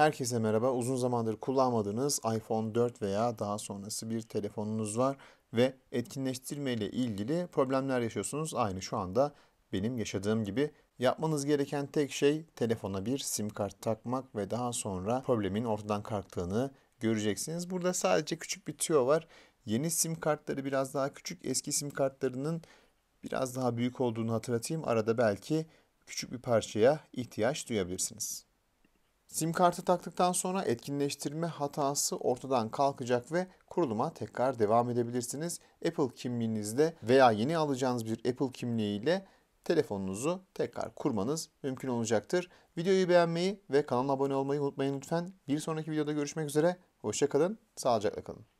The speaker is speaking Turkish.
Herkese merhaba. Uzun zamandır kullanmadığınız iPhone 4 veya daha sonrası bir telefonunuz var ve etkinleştirme ile ilgili problemler yaşıyorsunuz. Aynı şu anda benim yaşadığım gibi yapmanız gereken tek şey telefona bir sim kart takmak ve daha sonra problemin ortadan kalktığını göreceksiniz. Burada sadece küçük bir tüyo var. Yeni sim kartları biraz daha küçük, eski sim kartlarının biraz daha büyük olduğunu hatırlatayım. Arada belki küçük bir parçaya ihtiyaç duyabilirsiniz. Sim kartı taktıktan sonra etkinleştirme hatası ortadan kalkacak ve kuruluma tekrar devam edebilirsiniz. Apple kimliğinizde veya yeni alacağınız bir Apple kimliğiyle telefonunuzu tekrar kurmanız mümkün olacaktır. Videoyu beğenmeyi ve kanala abone olmayı unutmayın lütfen. Bir sonraki videoda görüşmek üzere. Hoşçakalın, sağlıcakla kalın.